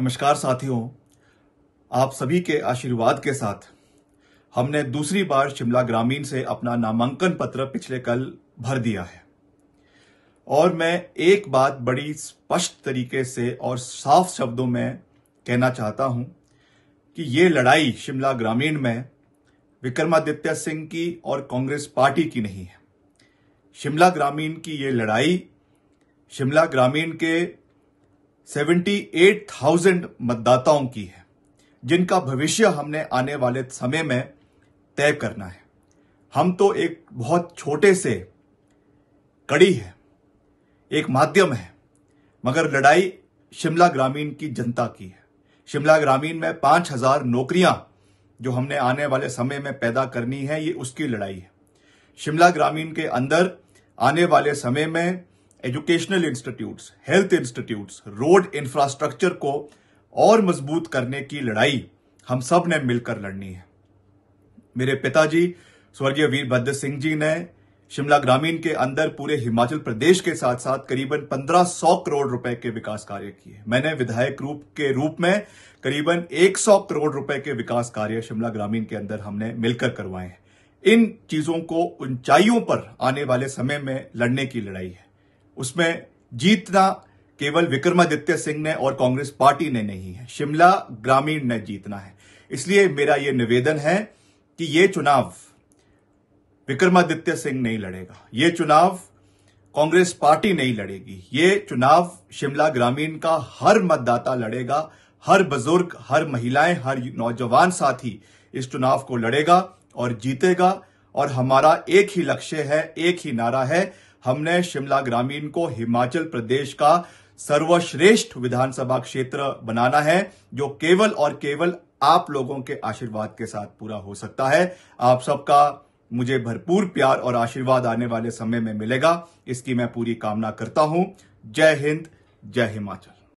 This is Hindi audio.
नमस्कार साथियों आप सभी के आशीर्वाद के साथ हमने दूसरी बार शिमला ग्रामीण से अपना नामांकन पत्र पिछले कल भर दिया है और मैं एक बात बड़ी स्पष्ट तरीके से और साफ शब्दों में कहना चाहता हूं कि ये लड़ाई शिमला ग्रामीण में विक्रमादित्य सिंह की और कांग्रेस पार्टी की नहीं है शिमला ग्रामीण की ये लड़ाई शिमला ग्रामीण के 78,000 मतदाताओं की है जिनका भविष्य हमने आने वाले समय में तय करना है हम तो एक बहुत छोटे से कड़ी है एक माध्यम है मगर लड़ाई शिमला ग्रामीण की जनता की है शिमला ग्रामीण में 5,000 हजार नौकरियां जो हमने आने वाले समय में पैदा करनी है ये उसकी लड़ाई है शिमला ग्रामीण के अंदर आने वाले समय में educational institutes health institutes road infrastructure को और मजबूत करने की लड़ाई हम सब ने मिलकर लड़नी है मेरे पिताजी स्वर्गीय वीरभद्र सिंह जी ने शिमला ग्रामीण के अंदर पूरे हिमाचल प्रदेश के साथ साथ करीबन 1500 करोड़ रुपए के विकास कार्य किए मैंने विधायक रूप के रूप में करीबन 100 करोड़ रुपए के विकास कार्य शिमला ग्रामीण के अंदर हमने मिलकर करवाए हैं इन चीजों को ऊंचाइयों पर आने वाले समय में लड़ने की लड़ाई है उसमें जीतना केवल विक्रमादित्य सिंह ने और कांग्रेस पार्टी ने नहीं है शिमला ग्रामीण ने जीतना है इसलिए मेरा यह निवेदन है कि ये चुनाव विक्रमादित्य सिंह नहीं लड़ेगा ये चुनाव कांग्रेस पार्टी नहीं लड़ेगी ये चुनाव शिमला ग्रामीण का हर मतदाता लड़ेगा हर बुजुर्ग हर महिलाएं हर नौजवान साथी इस चुनाव को लड़ेगा और जीतेगा और हमारा एक ही लक्ष्य है एक ही नारा है हमने शिमला ग्रामीण को हिमाचल प्रदेश का सर्वश्रेष्ठ विधानसभा क्षेत्र बनाना है जो केवल और केवल आप लोगों के आशीर्वाद के साथ पूरा हो सकता है आप सबका मुझे भरपूर प्यार और आशीर्वाद आने वाले समय में मिलेगा इसकी मैं पूरी कामना करता हूं जय हिंद जय हिमाचल